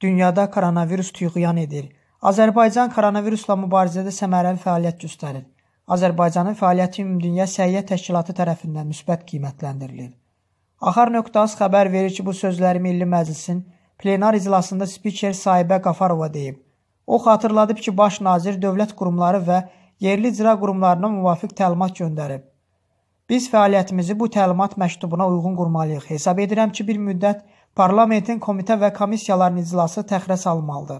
dünyada koronavirus tüyğyan edir. Azərbaycan koronavirusla mübarizədə səmərəli fəaliyyət göstərir. Azərbaycanın fəaliyyəti ümumdünya Səhiyyə Təşkilatı tərəfindən müsbət qiymətləndirilir. Axar nöqtəsi xəbər verir ki, bu sözləri Milli Məclisin plenar iclasında spiker Sahibə Qafarova deyib. O xatırladıb ki, baş nazir dövlət qurumları və yerli icra qurumlarına müvafiq təlimat göndərib. Biz fəaliyyətimizi bu təlimat məktubuna uyğun qurmalıyıq. Hesab edirəm ki, bir müddət Parlamentin komitə və komissiyaların iclası təxirə salınmalıdır.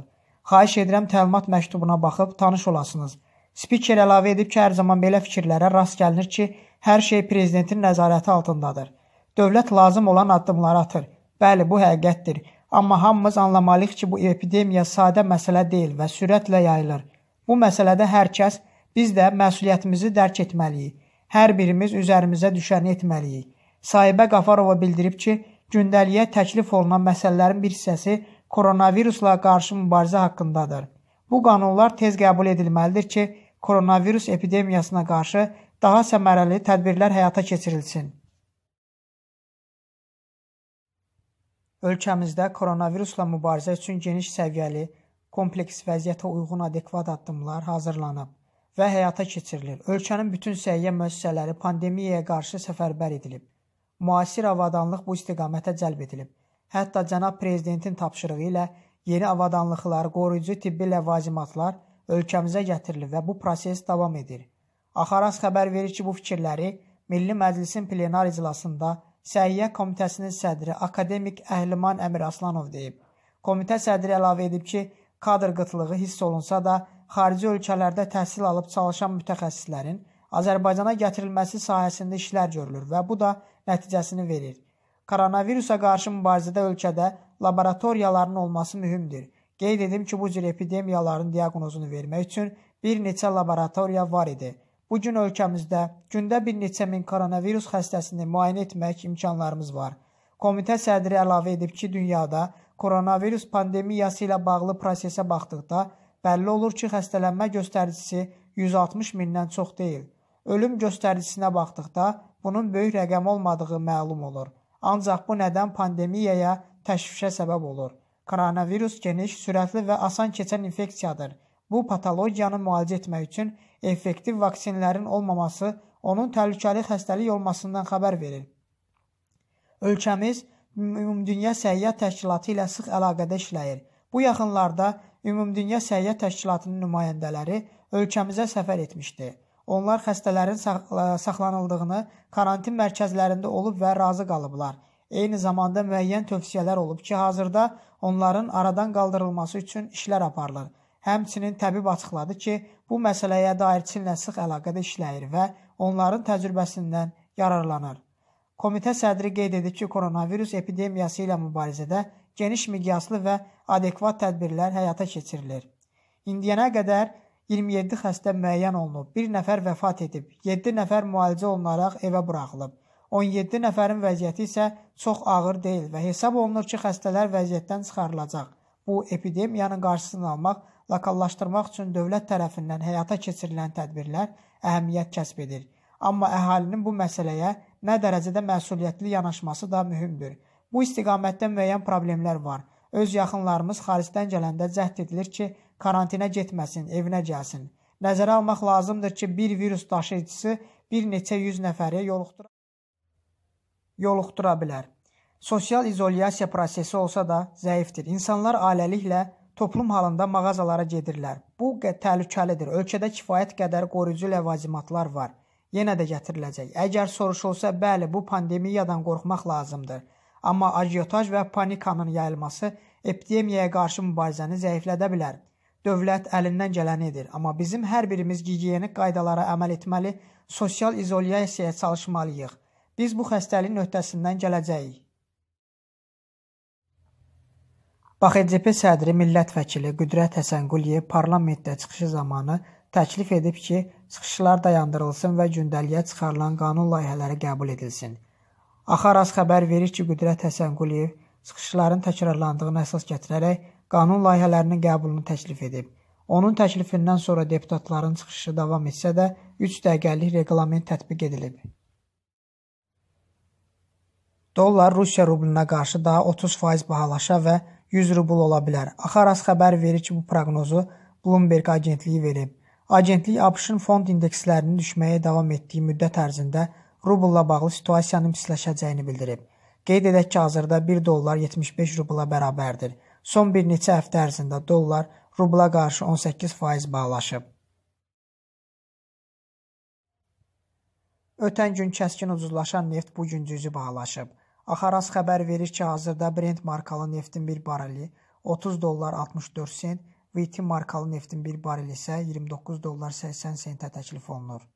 Xahiş edirəm təlimat məktubuna baxıb tanış olasınız. Spiker əlavə edib ki, hər zaman belə fikirlərə rast gəlinir ki, hər şey prezidentin nəzarəti altındadır. Dövlət lazım olan addımları atır. Bəli, bu həqiqətdir. Amma hamımız anlamalıyıq ki, bu epidemiya sadə məsələ deyil və sürətlə yayılır. Bu məsələdə hər kəs, biz də məsuliyyətimizi dərk etməliyik. Hər birimiz üzərimizə düşəni etməliyik. Sahibə Qafarova bildirib ki, gündəliyə təklif olunan məsələlərin bir hissəsi koronavirusla qarşı mübarizə haqqındadır. Bu qanunlar tez qəbul edilməlidir ki, koronavirus epidemiyasına qarşı daha səmərəli tədbirlər həyata keçirilsin. Ölkəmizdə koronavirusla mübarizə üçün geniş səviyyəli, kompleks vəziyyətə uyğun adekvat addımlar hazırlanıb və həyata keçirilir. Ölkənin bütün səhiyyə müəssisələri pandemiyaya qarşı səfərbər edilib müasir avadanlıq bu istiqamətə cəlb edilib. Hətta cənab prezidentin tapşırığı ilə yeni avadanlıqlar, qoruyucu tibbi ləvazimatlar ölkəmizə gətirilib və bu proses davam edir. Axaras xəbər verir ki, bu fikirləri Milli Məclisin plenar iclasında Səhiyyə Komitəsinin sədri akademik Əhliman Əmir Aslanov deyib. Komitə sədri əlavə edib ki, kadr qıtlığı hiss olunsa da, xarici ölkələrdə təhsil alıb çalışan mütəxəssislərin Azərbaycana gətirilməsi sahəsində işlər görülür və bu da nəticəsini verir. Koronavirusa qarşı mübarizədə ölkədə laboratoriyaların olması mühümdür. Qeyd edim ki, bu cür epidemiyaların diaqnozunu vermək üçün bir neçə laboratoriya var idi. Bu gün ölkəmizdə gündə bir neçə min koronavirus xəstəsini müayinə etmək imkanlarımız var. Komitə sədri əlavə edib ki, dünyada koronavirus pandemiyası ilə bağlı prosesə baxdıqda bəlli olur ki, xəstələnmə göstəricisi 160 mindən çox deyil. Ölüm göstəricisine baxdıqda bunun böyük rəqəm olmadığı məlum olur. Ancaq bu nədən pandemiyaya təşvişə səbəb olur. Koronavirus geniş, sürətli və asan keçən infeksiyadır. Bu patologiyanı müalicə etmək üçün effektiv vaksinlərin olmaması onun təhlükəli xəstəlik olmasından xəbər verir. Ölkəmiz Ümumdünya Səyyah Təşkilatı ilə sıx əlaqədə işləyir. Bu yaxınlarda Ümumdünya Səyyah Təşkilatının nümayəndələri ölkəmizə səfər etmişdi. Onlar xəstələrin e, saxlanıldığını, karantin mərkəzlərində olub və razı qalıblar. Eyni zamanda müəyyən tövsiyələr olub ki, hazırda onların aradan qaldırılması üçün işlər aparılır. Həmçinin təbib açıqladı ki, bu məsələyə dair Çinlə sıx əlaqədə işləyir və onların təcrübəsindən yararlanır. Komitə sədri qeyd edib ki, koronavirus epidemiyası ilə mübarizədə geniş miqyaslı və adekvat tədbirlər həyata keçirilir. İndiyənə qədər 27 xəstə müəyyən olunub, 1 nəfər vəfat edib, 7 nəfər müalicə olunaraq evə buraxılıb. 17 nəfərin vəziyyəti isə çox ağır deyil və hesab olunur ki, xəstələr vəziyyətdən çıxarılacaq. Bu epidemiyanın qarşısını almaq, lokallaşdırmaq üçün dövlət tərəfindən həyata keçirilən tədbirlər əhəmiyyət kəsb edir. Amma əhalinin bu məsələyə nə dərəcədə məsuliyyətli yanaşması da mühümdür. Bu istiqamətdə müəyyən problemlər var. Öz yaxınlarımız xaricdən gələndə cəhd edilir ki, karantinə getməsin, evinə gəlsin. Nəzərə almaq lazımdır ki, bir virus daşıyıcısı bir neçə yüz nəfəri yoluxdura, yoluxdura bilər. Sosial izolyasiya prosesi olsa da zəifdir. İnsanlar ailəliklə toplum halında mağazalara gedirlər. Bu təhlükəlidir. Ölkədə kifayət qədər qoruyucu ləvazimatlar var. Yenə də gətiriləcək. Əgər soruşulsa, bəli, bu pandemiyadan qorxmaq lazımdır. Amma ajiotaj və panikanın yayılması epidemiyaya qarşı mübarizəni zəiflədə bilər. Dövlət əlindən gələni edir, amma bizim hər birimiz gigiyenik qaydalara əməl etməli, sosial izolyasiyaya çalışmalıyıq. Biz bu xəstəliyin öhdəsindən gələcəyik. BXCP e sədri millət vəkili Qüdrət Həsənquliyev parlamentdə çıxışı zamanı təklif edib ki, çıxışlar dayandırılsın və gündəliyə çıxarılan qanun layihələri qəbul edilsin. Axaraz xəbər verir ki, Qüdrət Həsənquliyev çıxışların təkrarlandığını əsas gətirərək qanun layihələrinin qəbulunu təklif edib. Onun təklifindən sonra deputatların çıxışı davam etsə də 3 dəqiqəlik reqlament tətbiq edilib. Dollar Rusiya rubluna qarşı daha 30% bahalaşa və 100 rubl ola bilər. Axaraz xəbər verir ki, bu proqnozu Bloomberg agentliyi verib. Agentlik ABŞ-ın fond indekslərinin düşməyə davam etdiyi müddət ərzində rubulla bağlı situasiyanın pisləşəcəyini bildirib. Qeyd edək ki, hazırda 1 dollar 75 rubla bərabərdir. Son bir neçə həftə ərzində dollar rubla qarşı 18% bağlaşıb. Ötən gün kəskin ucuzlaşan neft bu gün cüzi bağlaşıb. Axaras xəbər verir ki, hazırda Brent markalı neftin bir bareli 30 dollar 64 sent, VT markalı neftin bir bareli isə 29 dollar 80 sentə təklif olunur.